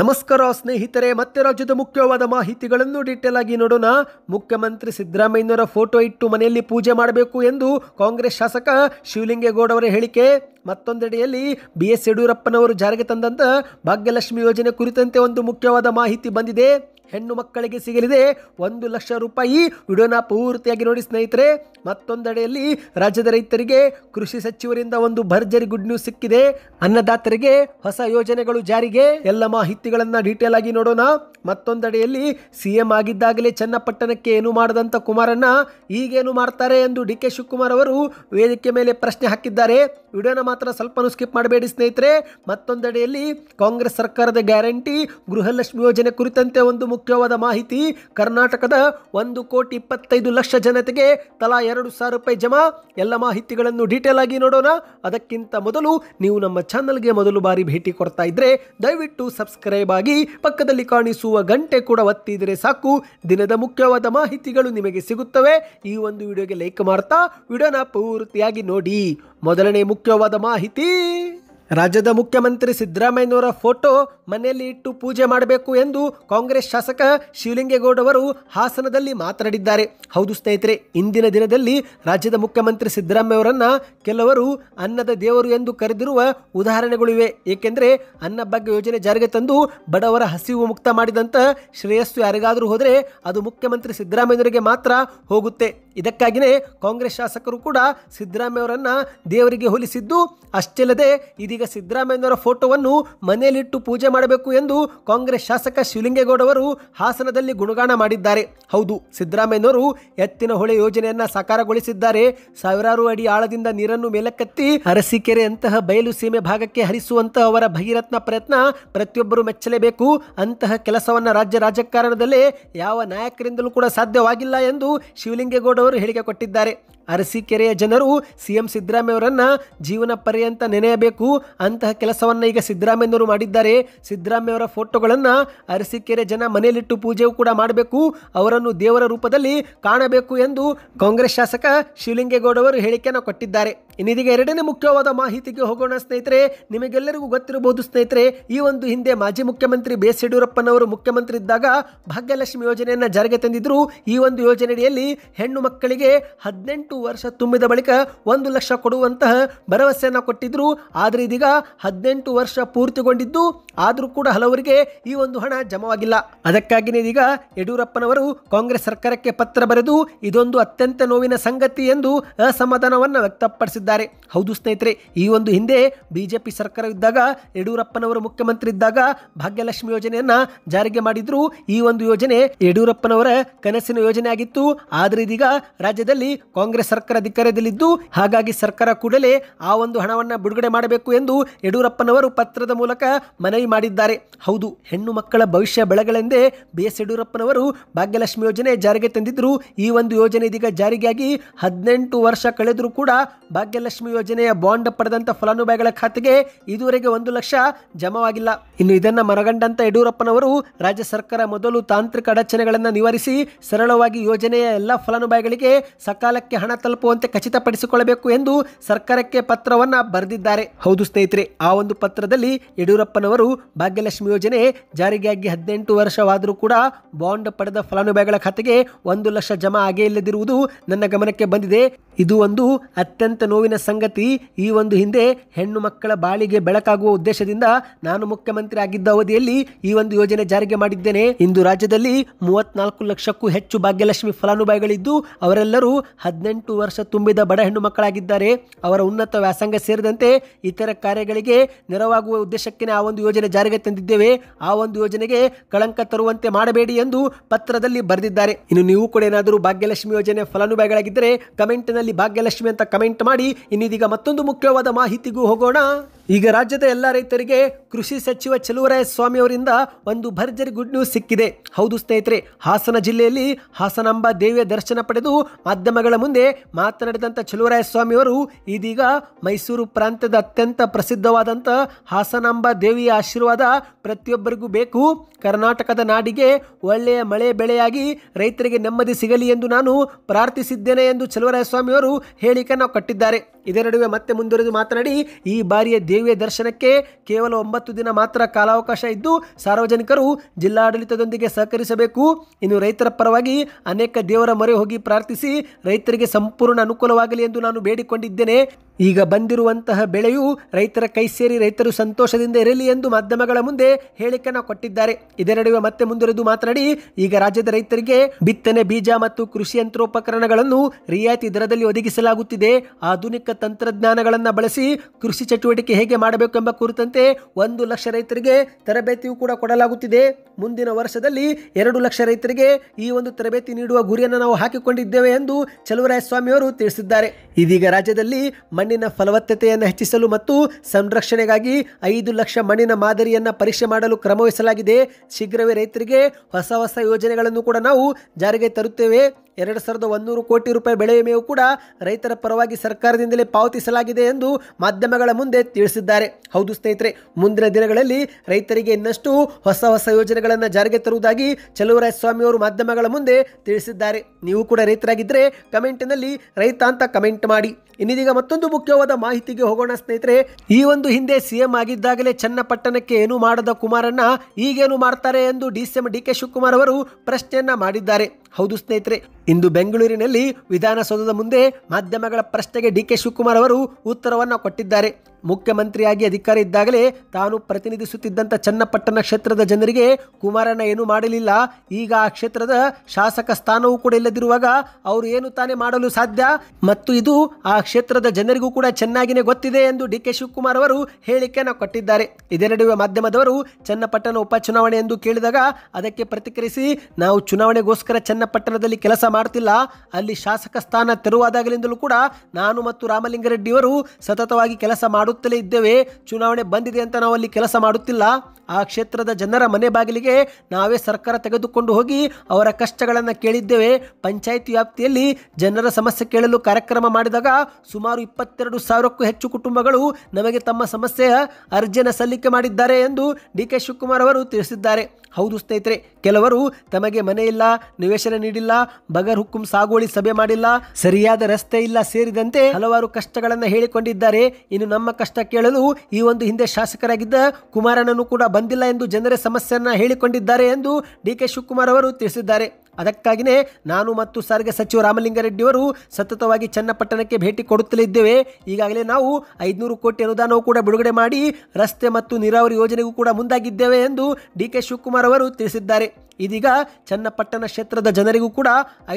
ನಮಸ್ಕಾರ ಸ್ನೇಹಿತರೆ ಮತ್ತೆ ರಾಜ್ಯದ ಮುಖ್ಯವಾದ ಮಾಹಿತಿಗಳನ್ನು ಡೀಟೇಲ್ ಆಗಿ ನೋಡೋಣ ಮುಖ್ಯಮಂತ್ರಿ ಸಿದ್ದರಾಮಯ್ಯನವರ ಫೋಟೋ ಇಟ್ಟು ಮನೆಯಲ್ಲಿ ಪೂಜೆ ಮಾಡಬೇಕು ಎಂದು ಕಾಂಗ್ರೆಸ್ ಶಾಸಕ ಶಿವಲಿಂಗೇಗೌಡ ಅವರ ಹೇಳಿಕೆ ಮತ್ತೊಂದೆಡೆಯಲ್ಲಿ ಬಿ ಎಸ್ ಯಡಿಯೂರಪ್ಪನವರು ಜಾರಿಗೆ ತಂದಂತ ಭಾಗ್ಯಲಕ್ಷ್ಮಿ ಯೋಜನೆ ಕುರಿತಂತೆ ಒಂದು ಮುಖ್ಯವಾದ ಮಾಹಿತಿ ಬಂದಿದೆ ಹೆಣ್ಣು ಮಕ್ಕಳಿಗೆ ಸಿಗಲಿದೆ ಒಂದು ಲಕ್ಷ ರೂಪಾಯಿ ವಿಡಿಯೋನ ಪೂರ್ತಿಯಾಗಿ ನೋಡಿ ಸ್ನೇಹಿತರೆ ಮತ್ತೊಂದೆಡೆಯಲ್ಲಿ ರಾಜ್ಯದ ರೈತರಿಗೆ ಕೃಷಿ ಸಚಿವರಿಂದ ಒಂದು ಭರ್ಜರಿ ಗುಡ್ ನ್ಯೂಸ್ ಸಿಕ್ಕಿದೆ ಅನ್ನದಾತರಿಗೆ ಹೊಸ ಯೋಜನೆಗಳು ಜಾರಿಗೆ ಎಲ್ಲ ಮಾಹಿತಿಗಳನ್ನು ಡೀಟೇಲ್ ಆಗಿ ನೋಡೋಣ ಮತ್ತೊಂದೆಡೆಯಲ್ಲಿ ಸಿಎಂ ಆಗಿದ್ದಾಗಲೇ ಚನ್ನಪಟ್ಟಣಕ್ಕೆ ಏನು ಮಾಡದಂತ ಕುಮಾರಣ್ಣ ಈಗೇನು ಮಾಡ್ತಾರೆ ಎಂದು ಡಿ ಕೆ ಶಿವಕುಮಾರ್ ಅವರು ವೇದಿಕೆ ಮೇಲೆ ಪ್ರಶ್ನೆ ಹಾಕಿದ್ದಾರೆ ವಿಡಿಯೋನ ಮಾತ್ರ ಸ್ವಲ್ಪನೂ ಸ್ಕಿಪ್ ಮಾಡಬೇಡಿ ಸ್ನೇಹಿತರೆ ಮತ್ತೊಂದೆಡೆಯಲ್ಲಿ ಕಾಂಗ್ರೆಸ್ ಸರ್ಕಾರದ ಗ್ಯಾರಂಟಿ ಗೃಹಲಕ್ಷ್ಮಿ ಯೋಜನೆ ಕುರಿತಂತೆ ಒಂದು ಮುಖ್ಯವಾದ ಮಾಹಿತಿ ಕರ್ನಾಟಕದ ಒಂದು ಕೋಟಿ ಇಪ್ಪತ್ತೈದು ಲಕ್ಷ ಜನತೆಗೆ ತಲಾ ಎರಡು ಸಾವಿರ ರೂಪಾಯಿ ಜಮಾ ಎಲ್ಲ ಮಾಹಿತಿಗಳನ್ನು ಡೀಟೇಲ್ ಆಗಿ ನೋಡೋಣ ಅದಕ್ಕಿಂತ ಮೊದಲು ನೀವು ನಮ್ಮ ಚಾನಲ್ಗೆ ಮೊದಲು ಬಾರಿ ಭೇಟಿ ಕೊಡ್ತಾ ಇದ್ದರೆ ದಯವಿಟ್ಟು ಸಬ್ಸ್ಕ್ರೈಬ್ ಆಗಿ ಪಕ್ಕದಲ್ಲಿ ಕಾಣಿಸುವ ಗಂಟೆ ಕೂಡ ಒತ್ತಿದರೆ ಸಾಕು ದಿನದ ಮುಖ್ಯವಾದ ಮಾಹಿತಿಗಳು ನಿಮಗೆ ಸಿಗುತ್ತವೆ ಈ ಒಂದು ವಿಡಿಯೋಗೆ ಲೈಕ್ ಮಾಡ್ತಾ ವಿಡಿಯೋನ ಪೂರ್ತಿಯಾಗಿ ನೋಡಿ ಮೊದಲನೇ ಮುಖ್ಯವಾದ ಮಾಹಿತಿ ರಾಜ್ಯದ ಮುಖ್ಯಮಂತ್ರಿ ಸಿದ್ದರಾಮಯ್ಯನವರ ಫೋಟೋ ಮನೆಯಲ್ಲಿ ಇಟ್ಟು ಪೂಜೆ ಮಾಡಬೇಕು ಎಂದು ಕಾಂಗ್ರೆಸ್ ಶಾಸಕ ಶಿವಲಿಂಗೇಗೌಡ ಅವರು ಹಾಸನದಲ್ಲಿ ಮಾತನಾಡಿದ್ದಾರೆ ಹೌದು ಸ್ನೇಹಿತರೆ ಇಂದಿನ ದಿನದಲ್ಲಿ ರಾಜ್ಯದ ಮುಖ್ಯಮಂತ್ರಿ ಸಿದ್ದರಾಮಯ್ಯವರನ್ನ ಕೆಲವರು ಅನ್ನದ ದೇವರು ಎಂದು ಕರೆದಿರುವ ಉದಾಹರಣೆಗಳಿವೆ ಏಕೆಂದರೆ ಅನ್ನ ಭಾಗ್ಯ ಯೋಜನೆ ಜಾರಿಗೆ ತಂದು ಬಡವರ ಹಸಿವು ಮುಕ್ತ ಮಾಡಿದಂಥ ಶ್ರೇಯಸ್ಸು ಯಾರಿಗಾದರೂ ಹೋದರೆ ಅದು ಮುಖ್ಯಮಂತ್ರಿ ಸಿದ್ದರಾಮಯ್ಯನವರಿಗೆ ಮಾತ್ರ ಹೋಗುತ್ತೆ ಇದಕ್ಕಾಗಿಯೇ ಕಾಂಗ್ರೆಸ್ ಶಾಸಕರು ಕೂಡ ಸಿದ್ದರಾಮಯ್ಯವರನ್ನ ದೇವರಿಗೆ ಹೋಲಿಸಿದ್ದು ಅಷ್ಟಿಲ್ಲದೆ ಇದೀಗ ಸಿದ್ದರಾಮಯ್ಯನವರ ಫೋಟೋವನ್ನು ಮನೆಯಲ್ಲಿಟ್ಟು ಪೂಜೆ ಮಾಡಬೇಕು ಎಂದು ಕಾಂಗ್ರೆಸ್ ಶಾಸಕ ಶಿವಲಿಂಗೇಗೌಡ ಅವರು ಹಾಸನದಲ್ಲಿ ಗುಣಗಾನ ಮಾಡಿದ್ದಾರೆ ಹೌದು ಸಿದ್ದರಾಮಯ್ಯನವರು ಎತ್ತಿನ ಹೊಳೆ ಯೋಜನೆಯನ್ನ ಸಾಕಾರಗೊಳಿಸಿದ್ದಾರೆ ಸಾವಿರಾರು ಅಡಿ ಆಳದಿಂದ ನೀರನ್ನು ಮೇಲಕ್ಕೆತ್ತಿ ಅರಸೀಕೆರೆ ಅಂತಹ ಬಯಲು ಸೀಮೆ ಭಾಗಕ್ಕೆ ಹರಿಸುವಂತಹ ಅವರ ಭಗೀರತ್ನ ಪ್ರಯತ್ನ ಪ್ರತಿಯೊಬ್ಬರು ಮೆಚ್ಚಲೇಬೇಕು ಅಂತಹ ಕೆಲಸವನ್ನು ರಾಜ್ಯ ರಾಜಕಾರಣದಲ್ಲೇ ಯಾವ ನಾಯಕರಿಂದಲೂ ಕೂಡ ಸಾಧ್ಯವಾಗಿಲ್ಲ ಎಂದು ಶಿವಲಿಂಗೇಗೌಡ ಅವರು ಹೇಳಿಕೆ ಕೊಟ್ಟಿದ್ದಾರೆ ಅರಸೀಕೆರೆಯ ಜನರು ಸಿಎಂ ಸಿದ್ದರಾಮಯ್ಯವರನ್ನ ಜೀವನ ಪರ್ಯಂತ ನೆನೆಯಬೇಕು ಅಂತಹ ಕೆಲಸವನ್ನು ಈಗ ಸಿದ್ದರಾಮಯ್ಯನವರು ಮಾಡಿದ್ದಾರೆ ಸಿದ್ದರಾಮಯ್ಯವರ ಫೋಟೋಗಳನ್ನು ಅರಸೀಕೆರೆ ಜನ ಮನೆಯಲ್ಲಿಟ್ಟು ಪೂಜೆಯೂ ಕೂಡ ಮಾಡಬೇಕು ಅವರನ್ನು ದೇವರ ರೂಪದಲ್ಲಿ ಕಾಣಬೇಕು ಎಂದು ಕಾಂಗ್ರೆಸ್ ಶಾಸಕ ಶಿವಲಿಂಗೇಗೌಡ ಅವರು ಹೇಳಿಕೆಯನ್ನು ಕೊಟ್ಟಿದ್ದಾರೆ ಇನ್ನಿದೀಗ ಎರಡನೇ ಮುಖ್ಯವಾದ ಮಾಹಿತಿಗೆ ಹೋಗೋಣ ಸ್ನೇಹಿತರೆ ನಿಮಗೆಲ್ಲರಿಗೂ ಗೊತ್ತಿರಬಹುದು ಸ್ನೇಹಿತರೆ ಈ ಒಂದು ಹಿಂದೆ ಮಾಜಿ ಮುಖ್ಯಮಂತ್ರಿ ಬಿ ಎಸ್ ಯಡಿಯೂರಪ್ಪನವರು ಮುಖ್ಯಮಂತ್ರಿ ಇದ್ದಾಗ ಭಾಗ್ಯಲಕ್ಷ್ಮಿ ಯೋಜನೆಯನ್ನು ಜಾರಿಗೆ ತಂದಿದ್ದರು ಈ ಒಂದು ಯೋಜನೆಯಡಿಯಲ್ಲಿ ಹೆಣ್ಣು ಮಕ್ಕಳಿಗೆ ಹದಿನೆಂಟು ವರ್ಷ ತುಂಬಿದ ಬಳಿಕ ಒಂದು ಲಕ್ಷ ಕೊಡುವಂತಹ ಭರವಸೆಯನ್ನು ಕೊಟ್ಟಿದ್ದರು ಆದರೆ ಇದೀಗ ಹದಿನೆಂಟು ವರ್ಷ ಪೂರ್ತಿಗೊಂಡಿದ್ದು ಆದರೂ ಕೂಡ ಹಲವರಿಗೆ ಈ ಒಂದು ಹಣ ಜಮವಾಗಿಲ್ಲ ಅದಕ್ಕಾಗಿನೇ ಇದೀಗ ಯಡಿಯೂರಪ್ಪನವರು ಕಾಂಗ್ರೆಸ್ ಸರ್ಕಾರಕ್ಕೆ ಪತ್ರ ಬರೆದು ಇದೊಂದು ಅತ್ಯಂತ ನೋವಿನ ಸಂಗತಿ ಎಂದು ಅಸಮಾಧಾನವನ್ನು ವ್ಯಕ್ತಪಡಿಸಿದರು ತಿಳಿಸಿದ್ದಾರೆ ಹೌದು ಸ್ನೇಹಿತರೆ ಈ ಒಂದು ಹಿಂದೆ ಬಿಜೆಪಿ ಸರ್ಕಾರ ಇದ್ದಾಗ ಯಡಿಯೂರಪ್ಪನವರು ಮುಖ್ಯಮಂತ್ರಿ ಇದ್ದಾಗ ಭಾಗ್ಯಲಕ್ಷ್ಮಿ ಯೋಜನೆಯನ್ನ ಜಾರಿಗೆ ಮಾಡಿದ್ರು ಈ ಒಂದು ಯೋಜನೆ ಯಡಿಯೂರಪ್ಪನವರ ಕನಸಿನ ಯೋಜನೆ ಆಗಿತ್ತು ಆದರೆ ಇದೀಗ ರಾಜ್ಯದಲ್ಲಿ ಕಾಂಗ್ರೆಸ್ ಸರ್ಕಾರ ಅಧಿಕಾರದಲ್ಲಿದ್ದು ಹಾಗಾಗಿ ಸರ್ಕಾರ ಕೂಡಲೇ ಆ ಒಂದು ಹಣವನ್ನು ಬಿಡುಗಡೆ ಮಾಡಬೇಕು ಎಂದು ಯಡಿಯೂರಪ್ಪನವರು ಪತ್ರದ ಮೂಲಕ ಮನವಿ ಮಾಡಿದ್ದಾರೆ ಹೌದು ಹೆಣ್ಣು ಮಕ್ಕಳ ಭವಿಷ್ಯ ಬೆಳಗಳೆಂದೇ ಬಿ ಎಸ್ ಯಡಿಯೂರಪ್ಪನವರು ಭಾಗ್ಯಲಕ್ಷ್ಮಿ ಯೋಜನೆ ಜಾರಿಗೆ ತಂದಿದ್ರು ಈ ಒಂದು ಯೋಜನೆ ಇದೀಗ ಜಾರಿಗೆಯಾಗಿ ಹದಿನೆಂಟು ವರ್ಷ ಕಳೆದರೂ ಕೂಡ ಭಾಗ್ಯಲಕ್ಷ್ಮಿ ಯೋಜನೆಯ ಬಾಂಡ್ ಪಡೆದಂತ ಫಲಾನುಭವಿಗಳ ಖಾತೆಗೆ ಇದುವರೆಗೆ ಒಂದು ಲಕ್ಷ ಜಮವಾಗಿಲ್ಲ ಇನ್ನು ಇದನ್ನ ಮನಗಂಡಂತ ಯಡಿಯೂರಪ್ಪನವರು ರಾಜ್ಯ ಸರ್ಕಾರ ಮೊದಲು ತಾಂತ್ರಿಕ ಅಡಚಣೆಗಳನ್ನು ನಿವಾರಿಸಿ ಸರಳವಾಗಿ ಯೋಜನೆಯ ಎಲ್ಲ ಫಲಾನುಭವಿಗಳಿಗೆ ಸಕಾಲಕ್ಕೆ ಹಣ ತಲುಪುವಂತೆ ಖಚಿತಪಡಿಸಿಕೊಳ್ಳಬೇಕು ಎಂದು ಸರ್ಕಾರಕ್ಕೆ ಪತ್ರವನ್ನ ಬರೆದಿದ್ದಾರೆ ಹೌದು ಸ್ನೇಹಿತರೆ ಆ ಒಂದು ಪತ್ರದಲ್ಲಿ ಯಡಿಯೂರಪ್ಪನವರು ಭಾಗ್ಯಲಕ್ಷ್ಮಿ ಯೋಜನೆ ಜಾರಿಗಾಗಿ ಹದಿನೆಂಟು ವರ್ಷವಾದರೂ ಕೂಡ ಬಾಂಡ್ ಪಡೆದ ಫಲಾನುಭವಿಗಳ ಖಾತೆಗೆ ಒಂದು ಲಕ್ಷ ಜಮಾ ಆಗೇ ಇಲ್ಲದಿರುವುದು ನನ್ನ ಗಮನಕ್ಕೆ ಬಂದಿದೆ ಇದು ಒಂದು ಅತ್ಯಂತ ನೋವು ನೋವಿನ ಸಂಗತಿ ಈ ಒಂದು ಹಿಂದೆ ಹೆಣ್ಣು ಮಕ್ಕಳ ಬಾಳಿಗೆ ಬೆಳಕಾಗುವ ಉದ್ದೇಶದಿಂದ ನಾನು ಮುಖ್ಯಮಂತ್ರಿ ಆಗಿದ್ದ ಅವಧಿಯಲ್ಲಿ ಈ ಒಂದು ಯೋಜನೆ ಜಾರಿಗೆ ಮಾಡಿದ್ದೇನೆ ಇಂದು ರಾಜ್ಯದಲ್ಲಿ ಮೂವತ್ನಾಲ್ಕು ಲಕ್ಷಕ್ಕೂ ಹೆಚ್ಚು ಭಾಗ್ಯಲಕ್ಷ್ಮಿ ಫಲಾನುಭವಿಗಳಿದ್ದು ಅವರೆಲ್ಲರೂ ಹದಿನೆಂಟು ವರ್ಷ ತುಂಬಿದ ಬಡ ಹೆಣ್ಣು ಮಕ್ಕಳಾಗಿದ್ದಾರೆ ಅವರ ಉನ್ನತ ವ್ಯಾಸಂಗ ಸೇರಿದಂತೆ ಇತರ ಕಾರ್ಯಗಳಿಗೆ ನೆರವಾಗುವ ಉದ್ದೇಶಕ್ಕೆ ಆ ಒಂದು ಯೋಜನೆ ಜಾರಿಗೆ ತಂದಿದ್ದೇವೆ ಆ ಒಂದು ಯೋಜನೆಗೆ ಕಳಂಕ ತರುವಂತೆ ಮಾಡಬೇಡಿ ಎಂದು ಪತ್ರದಲ್ಲಿ ಬರೆದಿದ್ದಾರೆ ಇನ್ನು ನೀವು ಕೂಡ ಏನಾದರೂ ಭಾಗ್ಯಲಕ್ಷ್ಮಿ ಯೋಜನೆ ಫಲಾನುಭವಿಗಳಾಗಿದ್ದರೆ ಕಮೆಂಟ್ನಲ್ಲಿ ಭಾಗ್ಯಲಕ್ಷ್ಮಿ ಅಂತ ಕಮೆಂಟ್ ಮಾಡಿ ಇನ್ನಿದೀಗ ಮತ್ತೊಂದು ಮುಖ್ಯವಾದ ಮಾಹಿತಿಗೂ ಹೋಗೋಣ ಈಗ ರಾಜ್ಯದ ಎಲ್ಲ ರೈತರಿಗೆ ಕೃಷಿ ಸಚಿವ ಚಲುವರಾಯ ಸ್ವಾಮಿ ಅವರಿಂದ ಒಂದು ಭರ್ಜರಿ ಗುಡ್ ನ್ಯೂಸ್ ಸಿಕ್ಕಿದೆ ಹೌದು ಸ್ನೇಹಿತರೆ ಹಾಸನ ಜಿಲ್ಲೆಯಲ್ಲಿ ಹಾಸನಾಂಬ ದೇವಿಯ ದರ್ಶನ ಪಡೆದು ಮಾಧ್ಯಮಗಳ ಮುಂದೆ ಮಾತನಾಡಿದಂಥ ಚಲುವರಾಯ ಅವರು ಇದೀಗ ಮೈಸೂರು ಪ್ರಾಂತ್ಯದ ಅತ್ಯಂತ ಪ್ರಸಿದ್ಧವಾದಂಥ ಹಾಸನಾಂಬ ದೇವಿಯ ಆಶೀರ್ವಾದ ಪ್ರತಿಯೊಬ್ಬರಿಗೂ ಬೇಕು ಕರ್ನಾಟಕದ ನಾಡಿಗೆ ಒಳ್ಳೆಯ ಮಳೆ ಬೆಳೆಯಾಗಿ ರೈತರಿಗೆ ನೆಮ್ಮದಿ ಸಿಗಲಿ ಎಂದು ನಾನು ಪ್ರಾರ್ಥಿಸಿದ್ದೇನೆ ಎಂದು ಚಲುವರಾಯ ಅವರು ಹೇಳಿಕೆ ನಾವು ಕಟ್ಟಿದ್ದಾರೆ ಇದರ ನಡುವೆ ಮತ್ತೆ ಮುಂದುವರೆದು ಮಾತನಾಡಿ ಈ ಬಾರಿಯ ದೇವಿಯ ದರ್ಶನಕ್ಕೆ ಕೇವಲ ಒಂಬತ್ತು ದಿನ ಮಾತ್ರ ಕಾಲಾವಕಾಶ ಇದ್ದು ಸಾರ್ವಜನಿಕರು ಜಿಲ್ಲಾಡಳಿತದೊಂದಿಗೆ ಸಹಕರಿಸಬೇಕು ಇನ್ನು ರೈತರ ಪರವಾಗಿ ಅನೇಕ ದೇವರ ಮೊರೆ ಹೋಗಿ ಪ್ರಾರ್ಥಿಸಿ ರೈತರಿಗೆ ಸಂಪೂರ್ಣ ಅನುಕೂಲವಾಗಲಿ ಎಂದು ನಾನು ಬೇಡಿಕೊಂಡಿದ್ದೇನೆ ಈಗ ಬಂದಿರುವಂತಹ ಬೆಳೆಯು ರೈತರ ಕೈ ಸೇರಿ ರೈತರು ಸಂತೋಷದಿಂದ ಇರಲಿ ಎಂದು ಮಾಧ್ಯಮಗಳ ಮುಂದೆ ಹೇಳಿಕೆನ ಕೊಟ್ಟಿದ್ದಾರೆ ಇದೇ ನಡುವೆ ಮತ್ತೆ ಮುಂದುವರೆದು ಮಾತನಾಡಿ ಈಗ ರಾಜ್ಯದ ರೈತರಿಗೆ ಬಿತ್ತನೆ ಬೀಜ ಮತ್ತು ಕೃಷಿ ಯಂತ್ರೋಪಕರಣಗಳನ್ನು ರಿಯಾಯಿತಿ ದರದಲ್ಲಿ ಒದಗಿಸಲಾಗುತ್ತಿದೆ ಆಧುನಿಕ ತಂತ್ರಜ್ಞಾನಗಳನ್ನು ಬಳಸಿ ಕೃಷಿ ಚಟುವಟಿಕೆ ಹೇಗೆ ಮಾಡಬೇಕೆಂಬ ಕುರಿತಂತೆ ಒಂದು ಲಕ್ಷ ರೈತರಿಗೆ ತರಬೇತಿಯೂ ಕೂಡ ಕೊಡಲಾಗುತ್ತಿದೆ ಮುಂದಿನ ವರ್ಷದಲ್ಲಿ ಎರಡು ಲಕ್ಷ ರೈತರಿಗೆ ಈ ಒಂದು ತರಬೇತಿ ನೀಡುವ ಗುರಿಯನ್ನು ನಾವು ಹಾಕಿಕೊಂಡಿದ್ದೇವೆ ಎಂದು ಚಲುವರಾಯಸ್ವಾಮಿಯವರು ಅವರು ತಿಳಿಸಿದ್ದಾರೆ ಇದೀಗ ರಾಜ್ಯದಲ್ಲಿ ಮಣ್ಣಿನ ಫಲವತ್ತತೆಯನ್ನು ಹೆಚ್ಚಿಸಲು ಮತ್ತು ಸಂರಕ್ಷಣೆಗಾಗಿ ಐದು ಲಕ್ಷ ಮಣ್ಣಿನ ಮಾದರಿಯನ್ನು ಪರೀಕ್ಷೆ ಮಾಡಲು ಕ್ರಮವಹಿಸಲಾಗಿದೆ ಶೀಘ್ರವೇ ರೈತರಿಗೆ ಹೊಸ ಹೊಸ ಯೋಜನೆಗಳನ್ನು ಕೂಡ ನಾವು ಜಾರಿಗೆ ತರುತ್ತೇವೆ ಎರಡು ಸಾವಿರದ ಒಂದೂರು ಕೋಟಿ ರೂಪಾಯಿ ಬೆಳೆ ವಿಮೆಯು ಕೂಡ ರೈತರ ಪರವಾಗಿ ಸರ್ಕಾರದಿಂದಲೇ ಪಾವತಿಸಲಾಗಿದೆ ಎಂದು ಮಾಧ್ಯಮಗಳ ಮುಂದೆ ತಿಳಿಸಿದ್ದಾರೆ ಹೌದು ಸ್ನೇಹಿತರೆ ಮುಂದಿನ ದಿನಗಳಲ್ಲಿ ರೈತರಿಗೆ ಇನ್ನಷ್ಟು ಹೊಸ ಹೊಸ ಯೋಜನೆಗಳನ್ನು ಜಾರಿಗೆ ತರುವುದಾಗಿ ಸ್ವಾಮಿ ಅವರು ಮಾಧ್ಯಮಗಳ ಮುಂದೆ ತಿಳಿಸಿದ್ದಾರೆ ನೀವು ಕೂಡ ರೈತರಾಗಿದ್ದರೆ ಕಮೆಂಟ್ನಲ್ಲಿ ರೈತ ಅಂತ ಕಮೆಂಟ್ ಮಾಡಿ ಇನ್ನಿದೀಗ ಮತ್ತೊಂದು ಮುಖ್ಯವಾದ ಮಾಹಿತಿಗೆ ಹೋಗೋಣ ಸ್ನೇಹಿತರೆ ಈ ಒಂದು ಹಿಂದೆ ಸಿಎಂ ಆಗಿದ್ದಾಗಲೇ ಚನ್ನಪಟ್ಟಣಕ್ಕೆ ಏನು ಮಾಡದ ಕುಮಾರಣ್ಣ ಈಗೇನು ಮಾಡ್ತಾರೆ ಎಂದು ಡಿಸಿಎಂ ಡಿ ಕೆ ಶಿವಕುಮಾರ್ ಅವರು ಪ್ರಶ್ನೆಯನ್ನ ಮಾಡಿದ್ದಾರೆ ಹೌದು ಸ್ನೇಹಿತರೆ ಇಂದು ಬೆಂಗಳೂರಿನಲ್ಲಿ ವಿಧಾನಸೌಧದ ಮುಂದೆ ಮಾಧ್ಯಮಗಳ ಪ್ರಶ್ನೆಗೆ ಡಿ ಕೆ ಶಿವಕುಮಾರ್ ಅವರು ಉತ್ತರವನ್ನು ಕೊಟ್ಟಿದ್ದಾರೆ ಮುಖ್ಯಮಂತ್ರಿಯಾಗಿ ಅಧಿಕಾರ ಇದ್ದಾಗಲೇ ತಾನು ಪ್ರತಿನಿಧಿಸುತ್ತಿದ್ದಂಥ ಚನ್ನಪಟ್ಟಣ ಕ್ಷೇತ್ರದ ಜನರಿಗೆ ಕುಮಾರಣ್ಣ ಏನೂ ಮಾಡಲಿಲ್ಲ ಈಗ ಆ ಕ್ಷೇತ್ರದ ಶಾಸಕ ಸ್ಥಾನವೂ ಕೂಡ ಇಲ್ಲದಿರುವಾಗ ಅವರು ಏನು ತಾನೇ ಮಾಡಲು ಸಾಧ್ಯ ಮತ್ತು ಇದು ಆ ಕ್ಷೇತ್ರದ ಜನರಿಗೂ ಕೂಡ ಚೆನ್ನಾಗಿಯೇ ಗೊತ್ತಿದೆ ಎಂದು ಡಿ ಕೆ ಶಿವಕುಮಾರ್ ಅವರು ಹೇಳಿಕೆಯನ್ನು ಕೊಟ್ಟಿದ್ದಾರೆ ಇದೇ ನಡುವೆ ಮಾಧ್ಯಮದವರು ಚನ್ನಪಟ್ಟಣ ಉಪಚುನಾವಣೆ ಎಂದು ಕೇಳಿದಾಗ ಅದಕ್ಕೆ ಪ್ರತಿಕ್ರಿಯಿಸಿ ನಾವು ಚುನಾವಣೆಗೋಸ್ಕರ ಚನ್ನಪಟ್ಟಣದಲ್ಲಿ ಕೆಲಸ ಮಾಡ್ತಿಲ್ಲ ಅಲ್ಲಿ ಶಾಸಕ ಸ್ಥಾನ ತೆರವಾದಾಗಲಿಂದಲೂ ಕೂಡ ನಾನು ಮತ್ತು ರಾಮಲಿಂಗರೆಡ್ಡಿಯವರು ಸತತವಾಗಿ ಕೆಲಸ ಮಾಡು ಮಾಡುತ್ತಲೇ ಇದ್ದೇವೆ ಚುನಾವಣೆ ಬಂದಿದೆ ಅಂತ ನಾವು ಅಲ್ಲಿ ಕೆಲಸ ಮಾಡುತ್ತಿಲ್ಲ ಆ ಕ್ಷೇತ್ರದ ಜನರ ಮನೆ ಬಾಗಿಲಿಗೆ ನಾವೇ ಸರ್ಕಾರ ತೆಗೆದುಕೊಂಡು ಹೋಗಿ ಅವರ ಕಷ್ಟಗಳನ್ನು ಕೇಳಿದ್ದೇವೆ ಪಂಚಾಯಿತಿ ವ್ಯಾಪ್ತಿಯಲ್ಲಿ ಜನರ ಸಮಸ್ಯೆ ಕೇಳಲು ಕಾರ್ಯಕ್ರಮ ಮಾಡಿದಾಗ ಸುಮಾರು ಇಪ್ಪತ್ತೆರಡು ಸಾವಿರಕ್ಕೂ ಹೆಚ್ಚು ಕುಟುಂಬಗಳು ನಮಗೆ ತಮ್ಮ ಸಮಸ್ಯೆಯ ಅರ್ಜಿಯನ್ನು ಸಲ್ಲಿಕೆ ಮಾಡಿದ್ದಾರೆ ಎಂದು ಡಿ ಕೆ ಶಿವಕುಮಾರ್ ಅವರು ತಿಳಿಸಿದ್ದಾರೆ ಹೌದು ಸ್ನೇಹಿತರೆ ಕೆಲವರು ತಮಗೆ ಮನೆ ಇಲ್ಲ ನಿವೇಶನ ನೀಡಿಲ್ಲ ಬಗರ್ ಹುಕ್ಕುಂ ಸಾಗುವಳಿ ಸಭೆ ಮಾಡಿಲ್ಲ ಸರಿಯಾದ ರಸ್ತೆ ಇಲ್ಲ ಸೇರಿದಂತೆ ಹಲವಾರು ಕಷ್ಟಗಳನ್ನು ಹೇಳಿಕೊಂಡಿದ್ದಾರೆ ಇನ್ನು ನಮ್ಮ ಕಷ್ಟ ಕೇಳಲು ಈ ಒಂದು ಹಿಂದೆ ಶಾಸಕರಾಗಿದ್ದ ಕುಮಾರನನ್ನು ಕೂಡ ಬಂದಿಲ್ಲ ಎಂದು ಜನರ ಸಮಸ್ಯೆಯನ್ನು ಹೇಳಿಕೊಂಡಿದ್ದಾರೆ ಎಂದು ಡಿ ಕೆ ಶಿವಕುಮಾರ್ ಅವರು ತಿಳಿಸಿದ್ದಾರೆ ಅದಕ್ಕಾಗಿಯೇ ನಾನು ಮತ್ತು ಸಾರಿಗೆ ಸಚಿವ ರಾಮಲಿಂಗಾರೆಡ್ಡಿ ಅವರು ಸತತವಾಗಿ ಚನ್ನಪಟ್ಟಣಕ್ಕೆ ಭೇಟಿ ಕೊಡುತ್ತಲಿದ್ದೇವೆ ಈಗಾಗಲೇ ನಾವು ಐದುನೂರು ಕೋಟಿ ಅನುದಾನವು ಕೂಡ ಬಿಡುಗಡೆ ಮಾಡಿ ರಸ್ತೆ ಮತ್ತು ನೀರಾವರಿ ಯೋಜನೆಗೂ ಕೂಡ ಮುಂದಾಗಿದ್ದೇವೆ ಎಂದು ಡಿ ಕೆ ಶಿವಕುಮಾರ್ ಅವರು ತಿಳಿಸಿದ್ದಾರೆ ಇದೀಗ ಚನ್ನಪಟ್ಟಣ ಕ್ಷೇತ್ರದ ಜನರಿಗೂ ಕೂಡ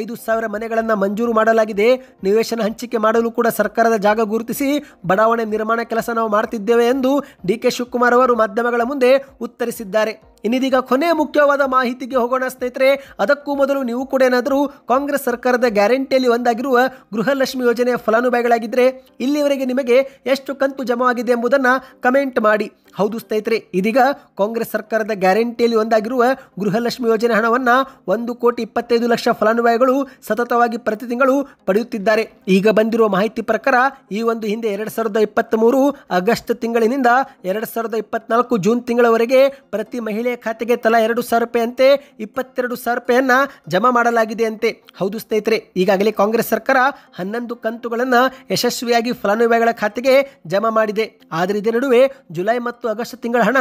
ಐದು ಸಾವಿರ ಮನೆಗಳನ್ನು ಮಂಜೂರು ಮಾಡಲಾಗಿದೆ ನಿವೇಶನ ಹಂಚಿಕೆ ಮಾಡಲು ಕೂಡ ಸರ್ಕಾರದ ಜಾಗ ಗುರುತಿಸಿ ಬಡಾವಣೆ ನಿರ್ಮಾಣ ಕೆಲಸ ನಾವು ಮಾಡ್ತಿದ್ದೇವೆ ಎಂದು ಡಿ ಕೆ ಶಿವಕುಮಾರ್ ಅವರು ಮಾಧ್ಯಮಗಳ ಮುಂದೆ ಉತ್ತರಿಸಿದ್ದಾರೆ ಇನ್ನಿದೀಗ ಕೊನೆ ಮುಖ್ಯವಾದ ಮಾಹಿತಿಗೆ ಹೋಗೋಣ ಸ್ನೇಹಿತರೆ ಅದಕ್ಕೂ ಮೊದಲು ನೀವು ಕೂಡ ಏನಾದರೂ ಕಾಂಗ್ರೆಸ್ ಸರ್ಕಾರದ ಗ್ಯಾರಂಟಿಯಲ್ಲಿ ಒಂದಾಗಿರುವ ಗೃಹಲಕ್ಷ್ಮಿ ಯೋಜನೆಯ ಫಲಾನುಭವಿಗಳಾಗಿದ್ದರೆ ಇಲ್ಲಿವರೆಗೆ ನಿಮಗೆ ಎಷ್ಟು ಕಂತು ಜಮವಾಗಿದೆ ಎಂಬುದನ್ನು ಕಮೆಂಟ್ ಮಾಡಿ ಹೌದು ಸ್ನೇಹಿತರೆ ಇದೀಗ ಕಾಂಗ್ರೆಸ್ ಸರ್ಕಾರದ ಗ್ಯಾರಂಟಿಯಲ್ಲಿ ಒಂದಾಗಿರುವ ಗೃಹಲಕ್ಷ್ಮಿ ಯೋಜನೆ ಹಣವನ್ನು ಒಂದು ಕೋಟಿ ಇಪ್ಪತ್ತೈದು ಲಕ್ಷ ಫಲಾನುಭವಿಗಳು ಸತತವಾಗಿ ಪ್ರತಿ ತಿಂಗಳು ಪಡೆಯುತ್ತಿದ್ದಾರೆ ಈಗ ಬಂದಿರುವ ಮಾಹಿತಿ ಪ್ರಕಾರ ಈ ಒಂದು ಹಿಂದೆ ಎರಡು ಸಾವಿರದ ಇಪ್ಪತ್ತ್ ಮೂರು ಆಗಸ್ಟ್ ತಿಂಗಳಿನಿಂದ ಎರಡು ಸಾವಿರದ ಇಪ್ಪತ್ನಾಲ್ಕು ಜೂನ್ ತಿಂಗಳವರೆಗೆ ಪ್ರತಿ ಮಹಿಳೆಯ ಖಾತೆಗೆ ತಲಾ ಎರಡು ಸಾವಿರ ರೂಪಾಯಿಯಂತೆ ಇಪ್ಪತ್ತೆರಡು ಸಾವಿರ ರೂಪಾಯಿಯನ್ನು ಜಮಾ ಮಾಡಲಾಗಿದೆ ಅಂತೆ ಹೌದು ಸ್ನೇಹಿತರೆ ಈಗಾಗಲೇ ಕಾಂಗ್ರೆಸ್ ಸರ್ಕಾರ ಹನ್ನೊಂದು ಕಂತುಗಳನ್ನು ಯಶಸ್ವಿಯಾಗಿ ಫಲಾನುಭವಿಗಳ ಖಾತೆಗೆ ಜಮಾ ಮಾಡಿದೆ ಆದರೆ ಇದರ ನಡುವೆ ಜುಲೈ ಮತ್ತು ಆಗಸ್ಟ್ ತಿಂಗಳ ಹಣ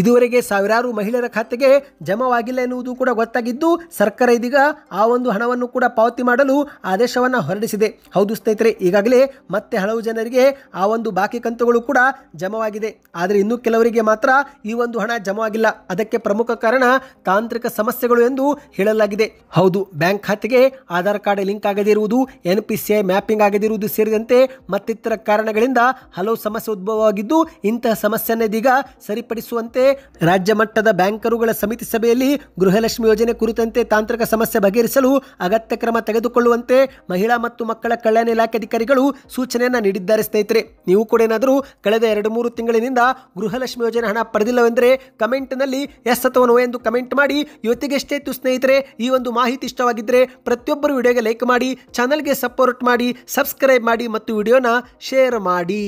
ಇದುವರೆಗೆ ಸಾವಿರಾರು ಮಹಿಳೆಯರ ಖಾತೆಗೆ ಜಮಾವಾಗಿಲ್ಲ ಎನ್ನುವುದು ಎಂಬುದು ಕೂಡ ಗೊತ್ತಾಗಿದ್ದು ಸರ್ಕಾರ ಇದೀಗ ಆ ಒಂದು ಹಣವನ್ನು ಕೂಡ ಪಾವತಿ ಮಾಡಲು ಆದೇಶವನ್ನು ಹೊರಡಿಸಿದೆ ಹೌದು ಸ್ನೇಹಿತರೆ ಈಗಾಗಲೇ ಮತ್ತೆ ಹಲವು ಜನರಿಗೆ ಆ ಒಂದು ಬಾಕಿ ಕಂತುಗಳು ಕೂಡ ಜಮವಾಗಿದೆ ಆದರೆ ಇನ್ನು ಕೆಲವರಿಗೆ ಮಾತ್ರ ಈ ಒಂದು ಹಣ ಜಮವಾಗಿಲ್ಲ ಅದಕ್ಕೆ ಪ್ರಮುಖ ಕಾರಣ ತಾಂತ್ರಿಕ ಸಮಸ್ಯೆಗಳು ಎಂದು ಹೇಳಲಾಗಿದೆ ಹೌದು ಬ್ಯಾಂಕ್ ಖಾತೆಗೆ ಆಧಾರ್ ಕಾರ್ಡ್ ಲಿಂಕ್ ಆಗದಿರುವುದು N P C I mapping ಆಗದಿರುವುದು ಸೇರಿದಂತೆ ಮತ್ತಿತರ ಕಾರಣಗಳಿಂದ ಹಲವು ಸಮಸ್ಯೆ ಉದ್ಭವವಾಗಿದ್ದು ಇಂತಹ ಸಮಸ್ಯೆಯನ್ನು ಇದೀಗ ಸರಿಪಡಿಸುವಂತೆ ರಾಜ್ಯ ಮಟ್ಟದ ಬ್ಯಾಂಕರುಗಳ ಸಮಿತಿ ಸಭೆಯಲ್ಲಿ ಗೃಹ ಗೃಹಲಕ್ಷ್ಮಿ ಯೋಜನೆ ಕುರಿತಂತೆ ತಾಂತ್ರಿಕ ಸಮಸ್ಯೆ ಬಗೆಹರಿಸಲು ಅಗತ್ಯ ಕ್ರಮ ತೆಗೆದುಕೊಳ್ಳುವಂತೆ ಮಹಿಳಾ ಮತ್ತು ಮಕ್ಕಳ ಕಲ್ಯಾಣ ಇಲಾಖೆ ಅಧಿಕಾರಿಗಳು ಸೂಚನೆಯನ್ನು ನೀಡಿದ್ದಾರೆ ಸ್ನೇಹಿತರೆ ನೀವು ಕೂಡ ಏನಾದರೂ ಕಳೆದ ಎರಡು ಮೂರು ತಿಂಗಳಿನಿಂದ ಗೃಹಲಕ್ಷ್ಮಿ ಯೋಜನೆ ಹಣ ಪಡೆದಿಲ್ಲವೆಂದರೆ ಕಮೆಂಟ್ನಲ್ಲಿ ಎಸ್ ಅಥವಾ ನೋ ಎಂದು ಕಮೆಂಟ್ ಮಾಡಿ ಇವತ್ತಿಗೆಷ್ಟೇ ಇತ್ತು ಸ್ನೇಹಿತರೆ ಈ ಒಂದು ಮಾಹಿತಿ ಇಷ್ಟವಾಗಿದ್ದರೆ ಪ್ರತಿಯೊಬ್ಬರು ವಿಡಿಯೋಗೆ ಲೈಕ್ ಮಾಡಿ ಚಾನಲ್ಗೆ ಸಪೋರ್ಟ್ ಮಾಡಿ ಸಬ್ಸ್ಕ್ರೈಬ್ ಮಾಡಿ ಮತ್ತು ವಿಡಿಯೋನ ಶೇರ್ ಮಾಡಿ